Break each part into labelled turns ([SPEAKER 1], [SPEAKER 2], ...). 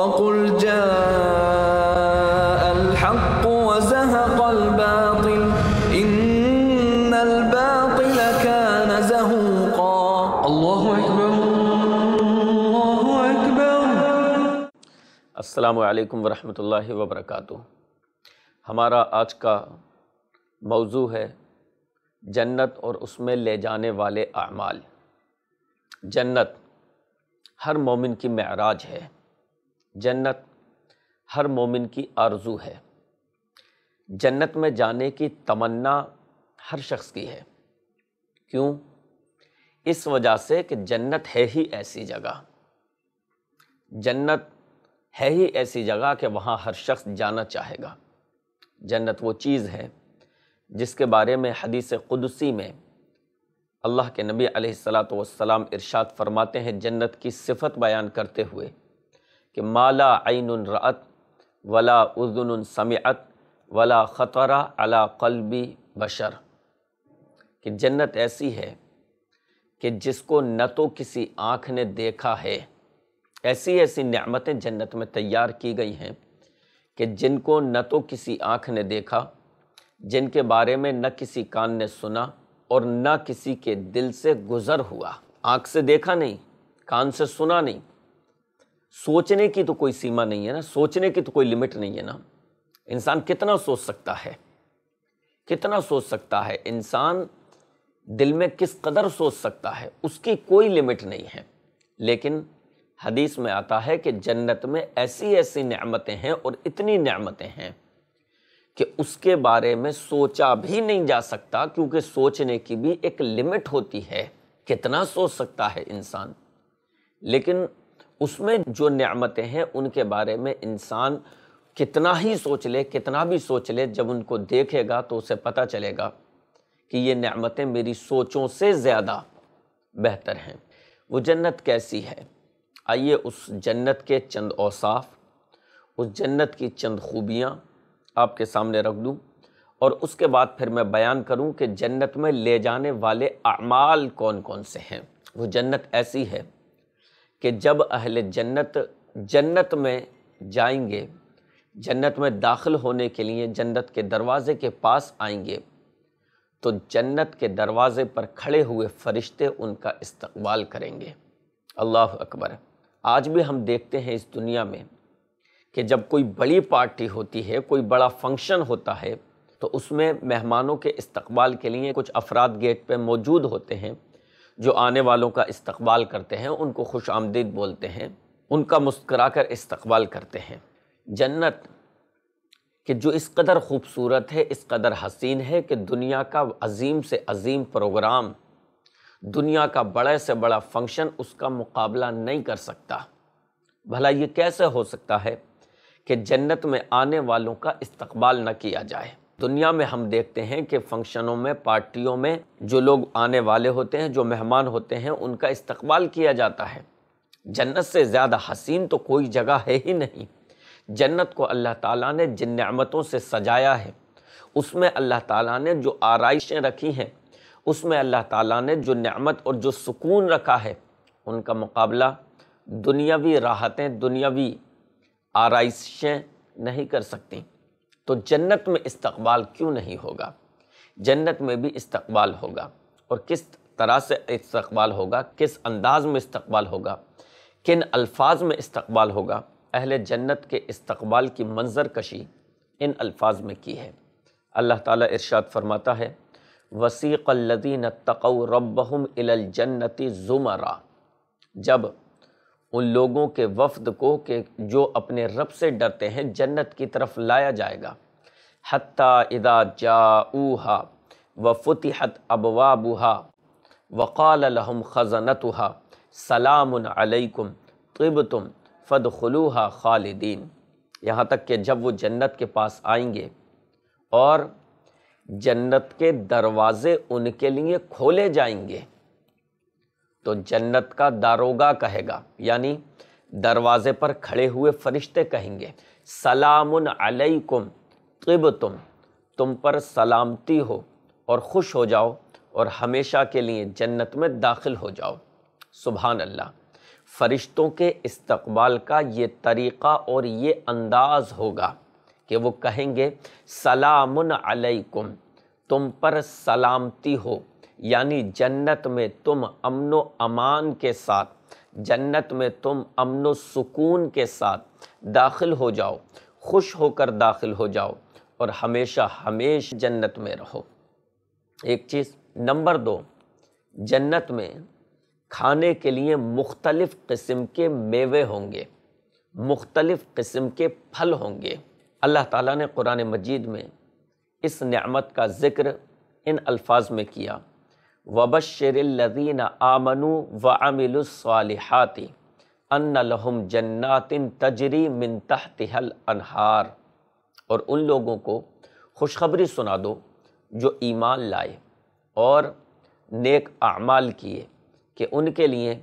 [SPEAKER 1] وقل جاء الحق وزهق الباطل إن الباطل كان زهوقا الله أكبر الله أكبر السلام عليكم ورحمة الله وبركاته हमारा आज का मौजू है जन्नत और उसमें ले जाने वाले अमाल जन्नत हर मोमिन की मराज है जन्नत हर मोमिन की आरजू है जन्नत में जाने की तमन्ना हर शख्स की है क्यों इस वजह से कि जन्नत है ही ऐसी जगह जन्नत है ही ऐसी जगह कि वहाँ हर शख्स जाना चाहेगा जन्नत वो चीज़ है जिसके बारे में हदीस क़ुदसी में अल्लाह के नबी सलाम इरशाद फरमाते हैं जन्नत की सिफत बयान करते हुए कि माला आइन रत वला उज़न समत वला ख़तरा अला कलबी बशर कि जन्नत ऐसी है कि जिसको न तो किसी आँख ने देखा है ऐसी ऐसी नियामतें जन्नत में तैयार की गई हैं कि जिनको न तो किसी आँख ने देखा जिनके बारे में न किसी कान ने सुना और न किसी के दिल से गुज़र हुआ आँख से देखा नहीं कान से सुना नहीं सोचने की तो कोई सीमा नहीं है ना सोचने की तो कोई लिमिट नहीं है ना इंसान कितना सोच सकता है कितना सोच सकता है इंसान दिल में किस कदर सोच सकता है उसकी कोई लिमिट नहीं है लेकिन हदीस में आता है कि जन्नत में ऐसी ऐसी नेमतें हैं और इतनी नेमतें हैं कि उसके बारे में सोचा भी नहीं जा सकता क्योंकि सोचने की भी एक लिमिट होती है कितना सोच सकता है इंसान लेकिन उसमें जो नमतें हैं उनके बारे में इंसान कितना ही सोच ले कितना भी सोच ले जब उनको देखेगा तो उसे पता चलेगा कि ये नमतें मेरी सोचों से ज़्यादा बेहतर हैं वो जन्नत कैसी है आइए उस जन्नत के चंद औसाफ उस जन्नत की चंद खूबियाँ आपके सामने रख दूँ और उसके बाद फिर मैं बयान करूँ कि जन्नत में ले जाने वाले अमाल कौन कौन से हैं वो जन्नत ऐसी है कि जब अहल जन्नत जन्नत में जाएंगे जन्नत में दाखिल होने के लिए जन्नत के दरवाज़े के पास आएंगे तो जन्नत के दरवाज़े पर खड़े हुए फरिश्ते उनका इस्तकबाल करेंगे अल्लाह अकबर आज भी हम देखते हैं इस दुनिया में कि जब कोई बड़ी पार्टी होती है कोई बड़ा फंक्शन होता है तो उसमें मेहमानों के इस्तकबाल के लिए कुछ अफराद गेट पे मौजूद होते हैं जो आने वालों का इस्तकबाल करते हैं उनको खुश आमदीद बोलते हैं उनका मुस्करा कर इस्तकबाल करते हैं जन्नत कि जो इस कदर खूबसूरत है इस कदर हसीन है कि दुनिया का अजीम से अजीम प्रोग्राम दुनिया का बड़े से बड़ा फंक्शन उसका मुकाबला नहीं कर सकता भला ये कैसे हो सकता है कि जन्नत में आने वालों का इस्तकबाल न किया जाए दुनिया में हम देखते हैं कि फंक्शनों में पार्टियों में जो लोग आने वाले होते हैं जो मेहमान होते हैं उनका इस्तकबाल किया जाता है जन्नत से ज़्यादा हसीन तो कोई जगह है ही नहीं जन्नत को अल्लाह ताला ने जिन नमतों से सजाया है उसमें अल्लाह ताला ने जो आरइशें रखी हैं उसमें अल्लाह ताला ने जो नमत और जो सुकून रखा है उनका मुकाबला दुनियावी राहतें दुनियावी आरइशें नहीं कर सकती तो जन्नत में इस्तकबाल क्यों नहीं होगा जन्नत में भी इस्तकबाल होगा और किस तरह से इस्तकबाल होगा किस अंदाज में इस्तकबाल होगा किन अल्फाज में इस्तकबाल होगा अहले जन्नत के इस्तकबाल की मंजर कशी इन अल्फाज में की है अल्लाह ताला इरशाद फरमाता है वसीक़ल्लिन तक़ रबहम इलजन्नति ज़ुमरा जब उन लोगों के वफद को कि जो अपने रब से डरते हैं जन्नत की तरफ लाया जाएगा हत्ता इदा जाऊहा व फतहत अबवाबुहा वक़ालहम ख़जनत सलामकुम तब तुम फ़द खलूहा खालदीन यहाँ तक कि जब वो जन्नत के पास आएंगे और जन्नत के दरवाज़े उनके लिए खोले जाएंगे तो जन्नत का दारोगा कहेगा यानी दरवाजे पर खड़े हुए फरिश्ते कहेंगे सलाम अलैकुम तिब तुम तुम पर सलामती हो और खुश हो जाओ और हमेशा के लिए जन्नत में दाखिल हो जाओ सुबहान अल्लाह फ़रिश्तों के इस्तकबाल का ये तरीक़ा और ये अंदाज़ होगा कि वो कहेंगे सलाम अलैकुम तुम पर सलामती हो यानी जन्नत में तुम अमनो अमान के साथ जन्नत में तुम अमनो सुकून के साथ दाखिल हो जाओ खुश होकर दाखिल हो जाओ और हमेशा हमेश जन्नत में रहो एक चीज़ नंबर दो जन्नत में खाने के लिए मुख्तलिफ़ किस्म के मेवे होंगे मुख्तलिफ़ किस्म के फल होंगे अल्लाह ताला ने कुरान मजीद में इस नमत का ज़िक्र इन अल्फाज में किया वबशर वबशरलदीन आमनु व अमिलसालहती अन जन्नातिन तजरी मिन तहतहल अनहार और उन लोगों को खुशखबरी सुना दो जो ईमान लाए और नेक आमाल किए कि उनके लिए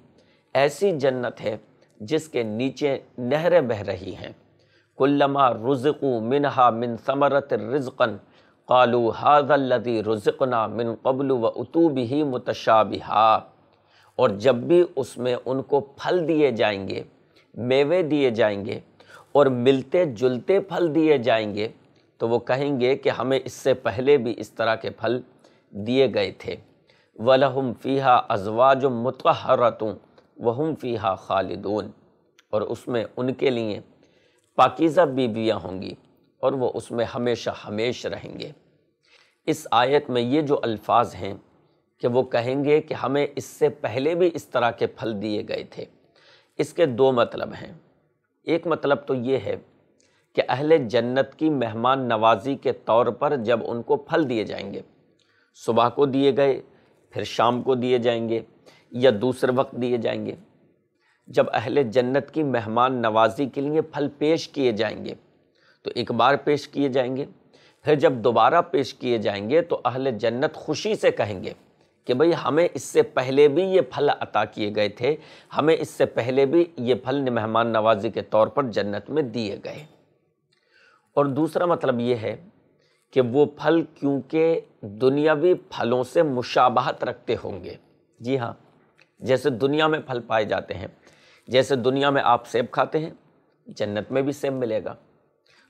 [SPEAKER 1] ऐसी जन्नत है जिसके नीचे नहरें बह रही हैं कुल्लमा रुज़क़ू मिनहा मिन समरत रिज़क़न कालू हाजल्लदी रज़क़ना मिन कबल व उतूब ही मुतशाबिहा और जब भी उसमें उनको फल दिए जाएंगे मेवे दिए जाएंगे और मिलते जुलते फल दिए जाएंगे तो वो कहेंगे कि हमें इससे पहले भी इस तरह के फल दिए गए थे वलहम फ़ीहा अजवाज मतहरतूँ वहम फ़ीहा खालिदून और उसमें उनके लिए पाकिज़ा बीबियाँ होंगी और वो उसमें हमेशा हमेश रहेंगे इस आयत में ये जो अल्फाज हैं कि वो कहेंगे कि हमें इससे पहले भी इस तरह के फल दिए गए थे इसके दो मतलब हैं एक मतलब तो ये है कि अहले जन्नत की मेहमान नवाजी के तौर पर जब उनको फल दिए जाएंगे सुबह को दिए गए फिर शाम को दिए जाएंगे या दूसरे वक्त दिए जाएंगे जब अहले जन्नत की मेहमान नवाजी के लिए फल पेश किए जाएंगे तो एक बार पेश किए जाएंगे फिर जब दोबारा पेश किए जाएंगे तो अहल जन्नत खुशी से कहेंगे कि भाई हमें इससे पहले भी ये फल अता किए गए थे हमें इससे पहले भी ये फल मेहमान नवाजी के तौर पर जन्नत में दिए गए और दूसरा मतलब ये है कि वो फल क्योंकि दुनियावी फलों से मुशाबहत रखते होंगे जी हाँ जैसे दुनिया में फल पाए जाते हैं जैसे दुनिया में आप सेब खाते हैं जन्नत में भी सेब मिलेगा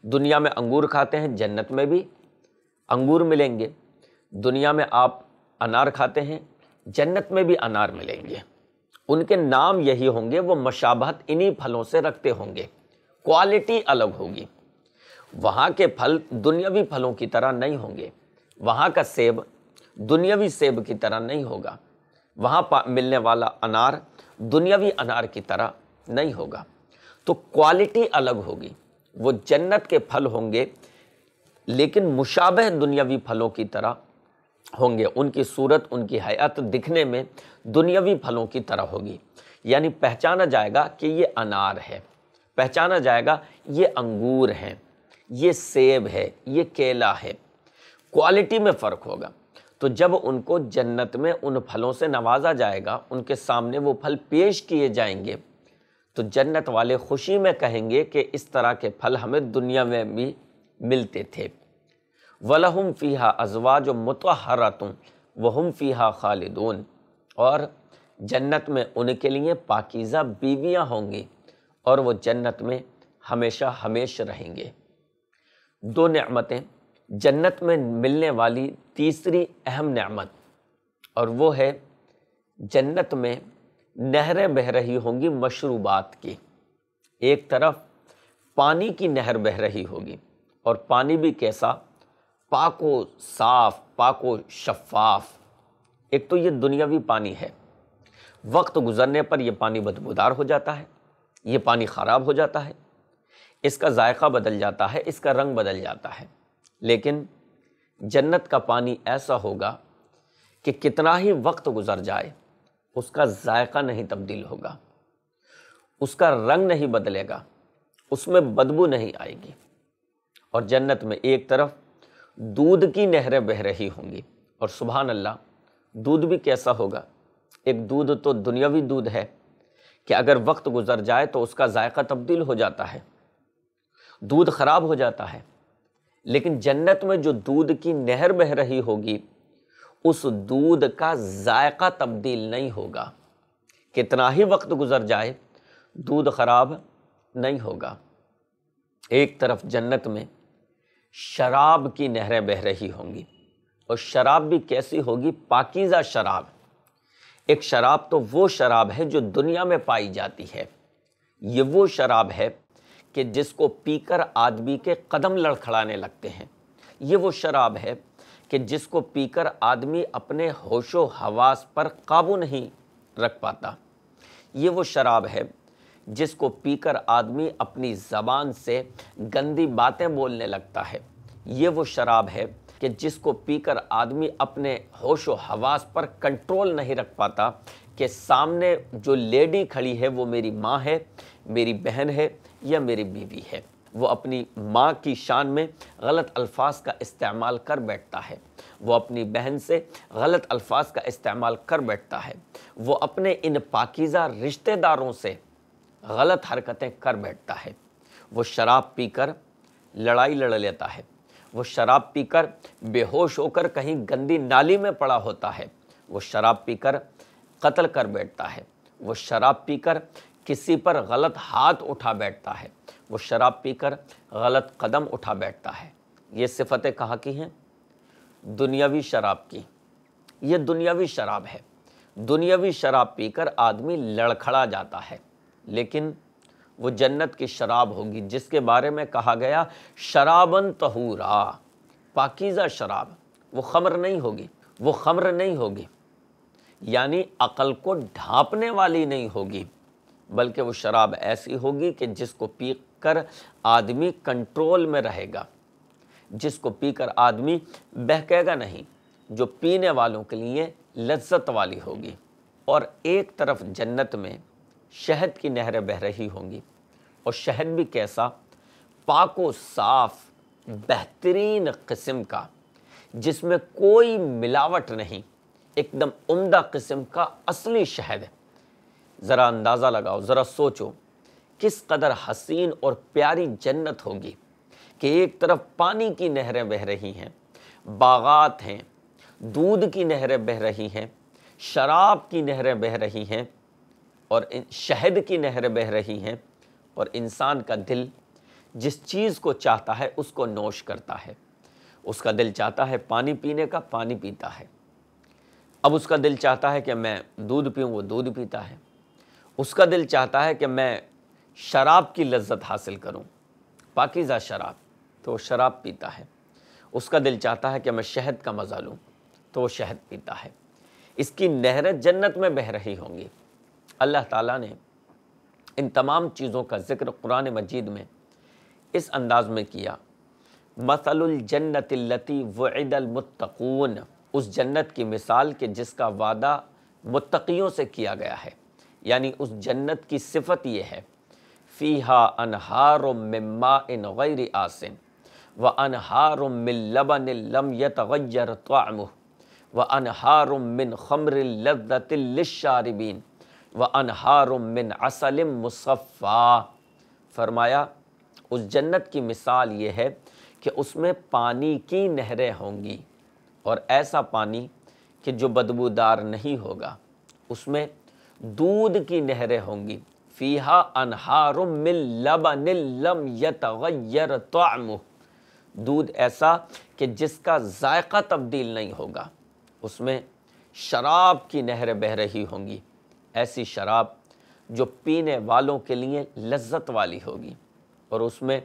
[SPEAKER 1] दुनिया में अंगूर खाते हैं जन्नत में भी अंगूर मिलेंगे दुनिया में आप अनार खाते हैं जन्नत में भी अनार मिलेंगे उनके नाम यही होंगे वो मशाबहत इन्हीं फलों से रखते होंगे क्वालिटी अलग होगी वहाँ के फल दुनियावी फलों की तरह नहीं होंगे वहाँ का सेब दुनियावी सेब की तरह नहीं होगा वहाँ मिलने वाला अनार दुनियावी अनार की तरह नहीं होगा तो क्वालिटी अलग होगी वो जन्नत के फल होंगे लेकिन मुशाबह दुनियावी फलों की तरह होंगे उनकी सूरत उनकी हयात दिखने में दुनियावी फलों की तरह होगी यानी पहचाना जाएगा कि ये अनार है पहचाना जाएगा ये अंगूर हैं ये सेब है ये केला है क्वालिटी में फ़र्क होगा तो जब उनको जन्नत में उन फलों से नवाजा जाएगा उनके सामने वो फल पेश किए जाएंगे तो जन्नत वाले खुशी में कहेंगे कि इस तरह के फल हमें दुनिया में भी मिलते थे वलहम फ़ीहा अजवा अजवाज मतहरतुम वहम फ़ीहा खालिदून और जन्नत में उनके लिए पाकिज़ा बीवियाँ होंगी और वो जन्नत में हमेशा हमेश रहेंगे दो नमतें जन्नत में मिलने वाली तीसरी अहम नमत और वो है जन्नत में नहरें बह रही होंगी मशरूबात की एक तरफ पानी की नहर बह रही होगी और पानी भी कैसा पाको साफ पाको शफाफ एक तो ये दुनियावी पानी है वक्त गुजरने पर यह पानी बदबूदार हो जाता है ये पानी ख़राब हो जाता है इसका जायका बदल जाता है इसका रंग बदल जाता है लेकिन जन्नत का पानी ऐसा होगा कि कितना ही वक्त गुजर जाए उसका जायका नहीं तब्दील होगा उसका रंग नहीं बदलेगा उसमें बदबू नहीं आएगी और जन्नत में एक तरफ दूध की नहरें बह रही होंगी और सुबह अल्लाह दूध भी कैसा होगा एक दूध तो दुनियावी दूध है कि अगर वक्त गुजर जाए तो उसका जायका तब्दील हो जाता है दूध ख़राब हो जाता है लेकिन जन्नत में जो दूध की नहर बह रही होगी उस दूध का जायका तब्दील नहीं होगा कितना ही वक्त गुजर जाए दूध ख़राब नहीं होगा एक तरफ जन्नत में शराब की नहरें बह रही होंगी और शराब भी कैसी होगी पाकिज़ा शराब एक शराब तो वो शराब है जो दुनिया में पाई जाती है ये वो शराब है कि जिसको पीकर आदमी के कदम लड़खड़ाने लगते हैं ये वो शराब है कि जिसको पीकर आदमी अपने होशो हवास पर काबू नहीं रख पाता ये वो शराब है जिसको पीकर आदमी अपनी ज़बान से गंदी बातें बोलने लगता है ये वो शराब है कि जिसको पीकर आदमी अपने होशो हवास पर कंट्रोल नहीं रख पाता कि सामने जो लेडी खड़ी है वो मेरी माँ है मेरी बहन है या मेरी बीवी है वो अपनी माँ की शान में गलत अल्फाज का इस्तेमाल कर बैठता है वो अपनी बहन से गलत अल्फाज का इस्तेमाल कर बैठता है वो अपने इन पाकिज़ा रिश्तेदारों से गलत हरकतें कर बैठता है वो शराब पीकर लड़ाई लड़ लेता है वो शराब पीकर बेहोश होकर कहीं गंदी नाली में पड़ा होता है वो शराब पीकर कत्ल कर बैठता है वो शराब पीकर किसी पर गलत हाथ उठा बैठता है वो शराब पीकर गलत कदम उठा बैठता है ये सिफतें कहाँ की हैं दुनियावी शराब की ये दुनियावी शराब है दुनियावी शराब पीकर आदमी लड़खड़ा जाता है लेकिन वो जन्नत की शराब होगी जिसके बारे में कहा गया शराबन तहूरा पाकिज़ा शराब वो खमर नहीं होगी वो खमर नहीं होगी यानी अकल को ढांपने वाली नहीं होगी बल्कि वो शराब ऐसी होगी कि जिसको पी कर आदमी कंट्रोल में रहेगा जिसको पी कर आदमी बहकेगा नहीं जो पीने वालों के लिए लज्जत वाली होगी और एक तरफ जन्नत में शहद की नहरें बह रही होंगी और शहद भी कैसा पाको साफ बेहतरीन कस्म का जिसमें कोई मिलावट नहीं एकदम उम्दा किस्म का असली शहद है ज़रा अंदाज़ा लगाओ ज़रा सोचो किस कदर हसीन और प्यारी जन्नत होगी कि एक तरफ पानी की नहरें बह रही हैं बागात हैं दूध की नहरें बह रही हैं शराब की नहरें बह रही हैं और शहद की नहरें बह रही हैं और इंसान का दिल जिस चीज़ को चाहता है उसको नोश करता है उसका दिल चाहता है पानी पीने का पानी पीता है अब उसका दिल चाहता है कि मैं दूध पीऊँ वो दूध पीता है उसका दिल चाहता है कि मैं शराब की लज्जत हासिल करूं पाकिज़ा शराब तो वो शराब पीता है उसका दिल चाहता है कि मैं शहद का मज़ा लूँ तो वो शहद पीता है इसकी नहरें जन्नत में बह रही होंगी अल्लाह ताला ने इन तमाम चीज़ों का जिक्र कुरान मजीद में इस अंदाज़ में किया मसलजन्नतलती वदलमतकून उस जन्नत की मिसाल के जिसका वादा मुतकीयों से किया गया है यानी उस जन्नत की सिफत ये है फ़ीहा अनहार मम्मा इन गैर आसिन व अनहार मिलबन लम यतगर तम व अनहार मिन खमर लदतिलशारबिन व अनहार मिन असलम मुसफ़ा फरमाया उस जन्नत की मिसाल ये है कि उसमें पानी की नहरें होंगी और ऐसा पानी कि जो बदबूदार नहीं होगा उसमें दूध की नहरें होंगी फ़ीहा अनहार लबन लम यतगर तो दूध ऐसा कि जिसका जायका तब्दील नहीं होगा उसमें शराब की नहरें बह रही होंगी ऐसी शराब जो पीने वालों के लिए लज्जत वाली होगी और उसमें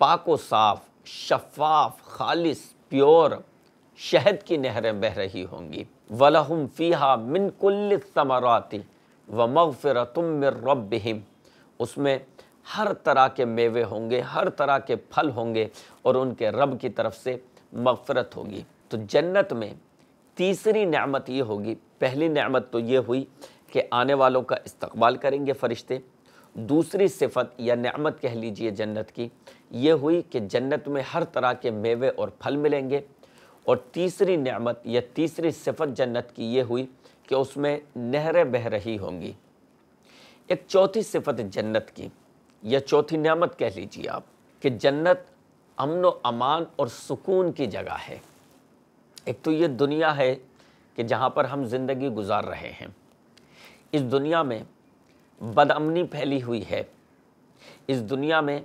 [SPEAKER 1] पाको साफ शफाफ खालिस प्योर शहद की नहरें बह रही होंगी वलहम फ़ीहा मिनकुल्ल समराती व मगफ़िर तुम रब उसमें हर तरह के मेवे होंगे हर तरह के फल होंगे और उनके रब की तरफ से मगफ़रत होगी तो जन्नत में तीसरी नमत ये होगी पहली नमत तो ये हुई कि आने वालों का इस्तबाल करेंगे फ़रिश्ते दूसरी सिफत या नमत कह लीजिए जन्नत की ये हुई कि जन्नत में हर तरह के मेवे और फल मिलेंगे और तीसरी नमत या तीसरी सिफत जन्नत की ये हुई कि उसमें नहरें बह रही होंगी एक चौथी सिफत जन्नत की या चौथी नियामत कह लीजिए आप कि जन्नत अमन अमान और सुकून की जगह है एक तो ये दुनिया है कि जहाँ पर हम ज़िंदगी गुजार रहे हैं इस दुनिया में बदअमनी फैली हुई है इस दुनिया में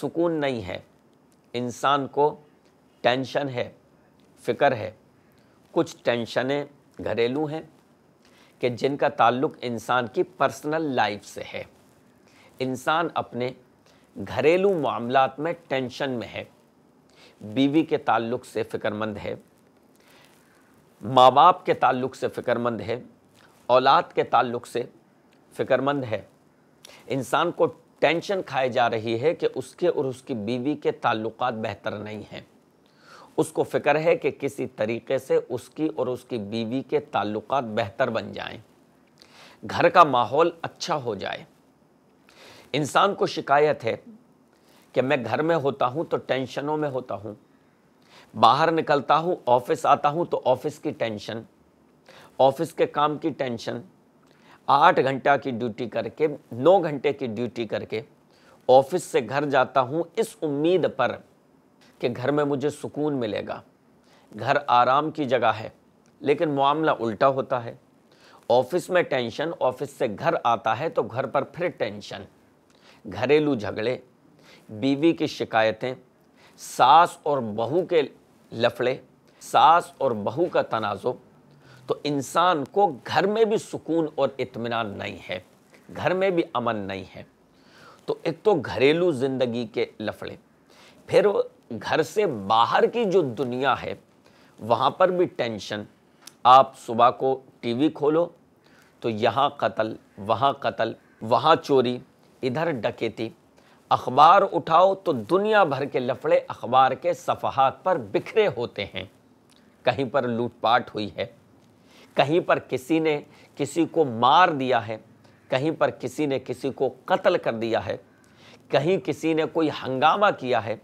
[SPEAKER 1] सुकून नहीं है इंसान को टेंशन है फ़िक्र है कुछ टेंशनें घरेलू हैं कि जिनका ताल्लुक इंसान की पर्सनल लाइफ से है इंसान अपने घरेलू मामला में टेंशन में है बीवी के ताल्लुक से फ़िक्रमंद है माँ बाप के ताल्लुक से फ़िक्रमंद है औलाद के ताल्लुक से फ़िक्रमंद है इंसान को टेंशन खाई जा रही है कि उसके और उसकी बीवी के ताल्लुकात बेहतर नहीं हैं उसको फिक्र है कि किसी तरीके से उसकी और उसकी बीवी के ताल्लुक बेहतर बन जाएं घर का माहौल अच्छा हो जाए इंसान को शिकायत है कि मैं घर में होता हूँ तो टेंशनों में होता हूँ बाहर निकलता हूँ ऑफिस आता हूँ तो ऑफिस की टेंशन ऑफिस के काम की टेंशन आठ घंटा की ड्यूटी करके नौ घंटे की ड्यूटी करके ऑफिस से घर जाता हूँ इस उम्मीद पर कि घर में मुझे सुकून मिलेगा घर आराम की जगह है लेकिन मामला उल्टा होता है ऑफिस में टेंशन ऑफिस से घर आता है तो घर पर फिर टेंशन घरेलू झगड़े बीवी की शिकायतें सास और बहू के लफड़े सास और बहू का तनाज़ो तो इंसान को घर में भी सुकून और इत्मीनान नहीं है घर में भी अमन नहीं है तो एक तो घरेलू ज़िंदगी के लफड़े फिर घर से बाहर की जो दुनिया है वहाँ पर भी टेंशन आप सुबह को टीवी खोलो तो यहाँ कत्ल वहाँ कत्ल वहाँ चोरी इधर डकेती अखबार उठाओ तो दुनिया भर के लफड़े अखबार के सफहात पर बिखरे होते हैं कहीं पर लूटपाट हुई है कहीं पर किसी ने किसी को मार दिया है कहीं पर किसी ने किसी को कत्ल कर दिया है कहीं किसी ने कोई हंगामा किया है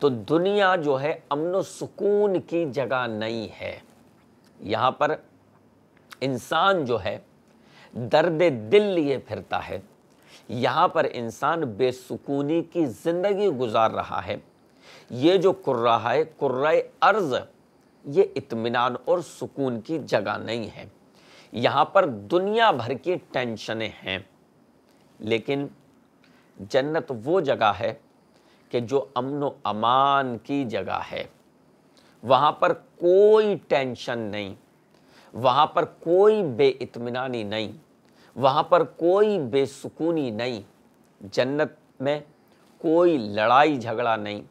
[SPEAKER 1] तो दुनिया जो है अमन सुकून की जगह नहीं है यहाँ पर इंसान जो है दर्द दिल लिए फिरता है यहाँ पर इंसान बेसुकूनी की ज़िंदगी गुजार रहा है ये जो कुर्रा है कुर्रा अर्ज़ ये इतमान और सुकून की जगह नहीं है यहाँ पर दुनिया भर की टेंशनें हैं लेकिन जन्नत वो जगह है कि जो अमन अमान की जगह है वहाँ पर कोई टेंशन नहीं वहाँ पर कोई इतमानी नहीं वहाँ पर कोई बेसुकूनी नहीं जन्नत में कोई लड़ाई झगड़ा नहीं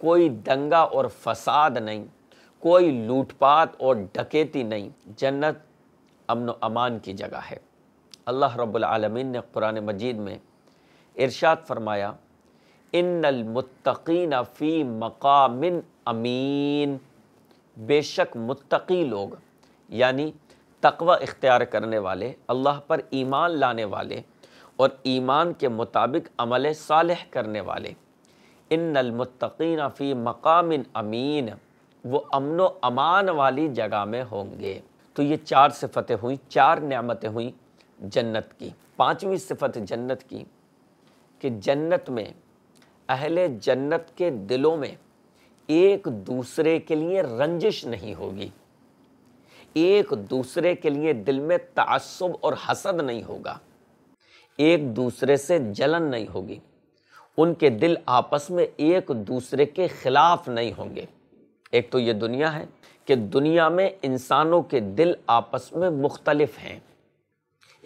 [SPEAKER 1] कोई दंगा और फसाद नहीं कोई लूटपाट और डकेती नहीं जन्नत अमन अमान की जगह है अल्लाह रब्बुल रबालमीन ने कुरान मजीद में इरशाद फरमाया इन फ़ी मकामिन अमीन बेशक मुतकी लोग यानी तकवा इख्तियार करने वाले अल्लाह पर ईमान लाने वाले और ईमान के मुताबिक अमल साल करने वाले इन नलमतकीन फ़ी मकामिन अमीन वो अमन अमान वाली जगह में होंगे तो ये चार सिफतें हुई चार न्यामतें हुई जन्नत की पांचवी सिफत जन्नत की कि जन्नत में अहले जन्नत के दिलों में एक दूसरे के लिए रंजिश नहीं होगी एक दूसरे के लिए दिल में तसब और हसद नहीं होगा एक दूसरे से जलन नहीं होगी उनके दिल आपस में एक दूसरे के ख़िलाफ़ नहीं होंगे एक तो ये दुनिया है कि दुनिया में इंसानों के दिल आपस में मुख्तलफ हैं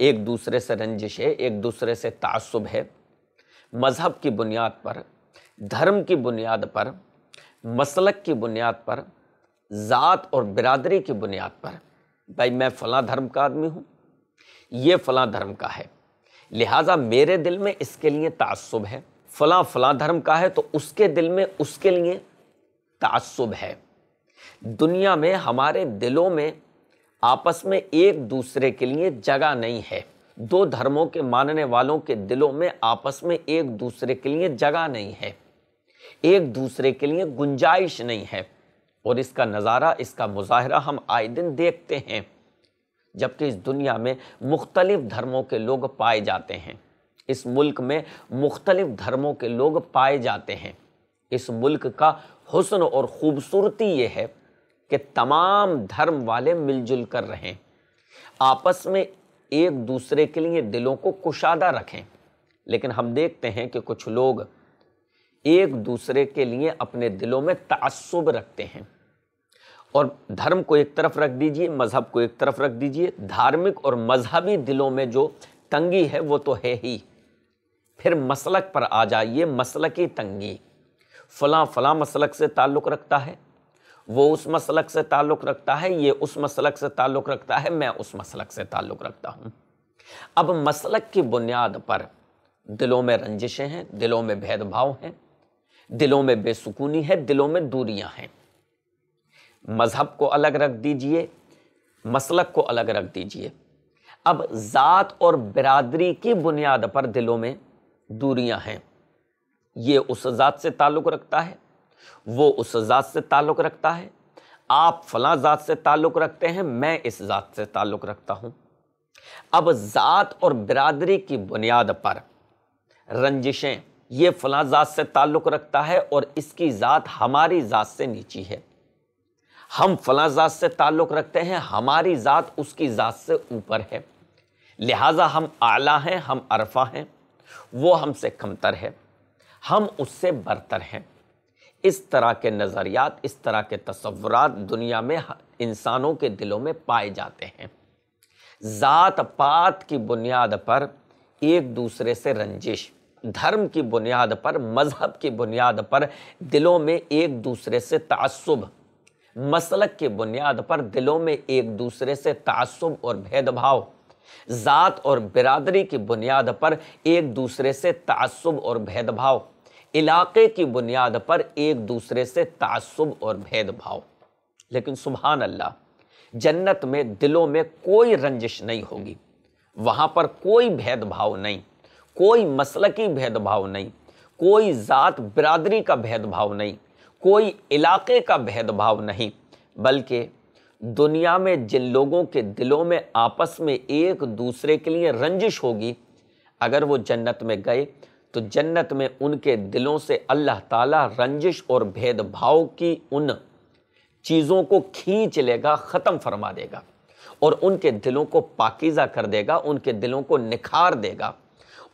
[SPEAKER 1] एक दूसरे से रंजिश है एक दूसरे से तसब है मज़हब की बुनियाद पर धर्म की बुनियाद पर मसलक की बुनियाद पर ज़ात और बिरादरी की बुनियाद पर भाई मैं फ़लाँ धर्म का आदमी हूँ ये फ़लाँ धर्म का है लिहाजा मेरे दिल में इसके लिए तसब है फ़लाँ फ़लाँ धर्म का है तो उसके दिल में उसके लिए तसब है दुनिया में हमारे दिलों में आपस में एक दूसरे के लिए जगह नहीं है दो धर्मों के मानने वालों के दिलों में आपस में एक दूसरे के लिए जगह नहीं है एक दूसरे के लिए गुंजाइश नहीं है और इसका नज़ारा इसका मुजाहरा हम आए दिन देखते हैं जबकि इस दुनिया में मुख्तलिफ़ धर्मों के लोग पाए जाते हैं इस मुल्क में मुख्तलिफ़ धर्मों के लोग पाए जाते हैं इस मुल्क का हुसन और ख़ूबसूरती ये है कि तमाम धर्म वाले मिलजुल कर रहें आपस में एक दूसरे के लिए दिलों को कुशादा रखें लेकिन हम देखते हैं कि कुछ लोग एक दूसरे के लिए अपने दिलों में तसुब रखते हैं और धर्म को एक तरफ रख दीजिए मज़हब को एक तरफ रख दीजिए धार्मिक और मजहबी दिलों में जो तंगी है वो तो है ही फिर मसलक पर आ जाइए की तंगी फलां फ़लाँ मसलक से ताल्लुक़ रखता है वो उस मसलक से ताल्लुक़ रखता है ये उस मसलक से ताल्लुक़ रखता है मैं उस मसलक से ताल्लुक़ रखता हूँ अब मसलक की बुनियाद पर दिलों में रंजिशें हैं दिलों में भेदभाव हैं दिलों में बेसुकूनी है दिलों में दूरियां हैं मज़हब को अलग रख दीजिए मसलक को अलग रख दीजिए अब ज़ात और बिरादरी की बुनियाद पर दिलों में दूरियां हैं ये उस ज़ात से ताल्लुक़ रखता है वो उस ज़ात से ताल्लुक़ रखता है आप फला ज़ात से ताल्लुक़ रखते हैं मैं इस ज़ात से ताल्लुक़ रखता हूँ अब ज़ात और बिरादरी की बुनियाद पर रंजिशें ये फलां ज़ात से ताल्लुक़ रखता है और इसकी ज़ात हमारी ज़ात से नीची है हम फलां ज़ात से ताल्लुक़ रखते हैं हमारी ज़ात उसकी ज़ात से ऊपर है लिहाजा हम आला हैं हम अरफा हैं वो हमसे कमतर है हम उससे बरतर हैं इस तरह के नज़रियात इस तरह के तस्वुरात दुनिया में इंसानों के दिलों में पाए जाते हैं ज़ात पात की बुनियाद पर एक दूसरे से रंजिश धर्म की बुनियाद पर मज़हब की बुनियाद पर दिलों में एक दूसरे से तसब मसलक की बुनियाद पर दिलों में एक दूसरे से तसब और भेदभाव ज़ात और बिरादरी की बुनियाद पर एक दूसरे से तसब और भेदभाव इलाके की बुनियाद पर एक दूसरे से तसब और भेदभाव लेकिन सुबहान अल्लाह जन्नत में दिलों में कोई रंजिश नहीं होगी वहाँ पर कोई भेदभाव नहीं कोई मसल की भेदभाव नहीं कोई ज़ात बिरादरी का भेदभाव नहीं कोई इलाके का भेदभाव नहीं बल्कि दुनिया में जिन लोगों के दिलों में आपस में एक दूसरे के लिए रंजिश होगी अगर वो जन्नत में गए तो जन्नत में उनके दिलों से अल्लाह ताला रंजिश और भेदभाव की उन चीज़ों को खींच लेगा ख़त्म फरमा देगा और उनके दिलों को पाकिज़ा कर देगा उनके दिलों को निखार देगा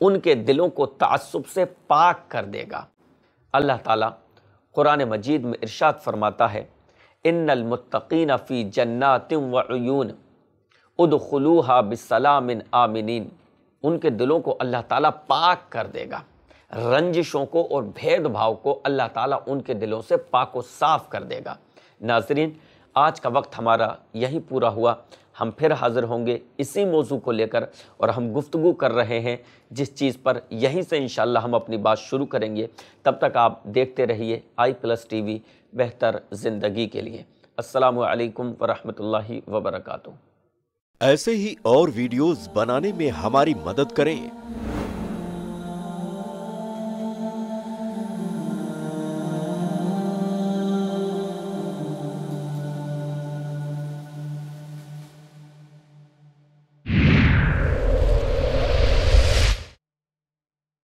[SPEAKER 1] उनके दिलों को तसब से पाक कर देगा अल्लाह ताला कुरान मजीद में इरशाद फरमाता है इन्नमतकीन फ़ी जन्नातिम वयून उदखलूहा बिसलामिन आमिन उनके दिलों को अल्लाह ताला पाक कर देगा रंजिशों को और भेदभाव को अल्लाह ताला उनके दिलों से पाक व साफ कर देगा नाजरीन आज का वक्त हमारा यही पूरा हुआ हम फिर हाज़िर होंगे इसी मौजू को लेकर और हम गुफ्तु कर रहे हैं जिस चीज़ पर यहीं से इन हम अपनी बात शुरू करेंगे तब तक आप देखते रहिए आई प्लस टी बेहतर ज़िंदगी के लिए असलकम वरहमल वर्क ऐसे ही और वीडियोज़ बनाने में हमारी मदद करें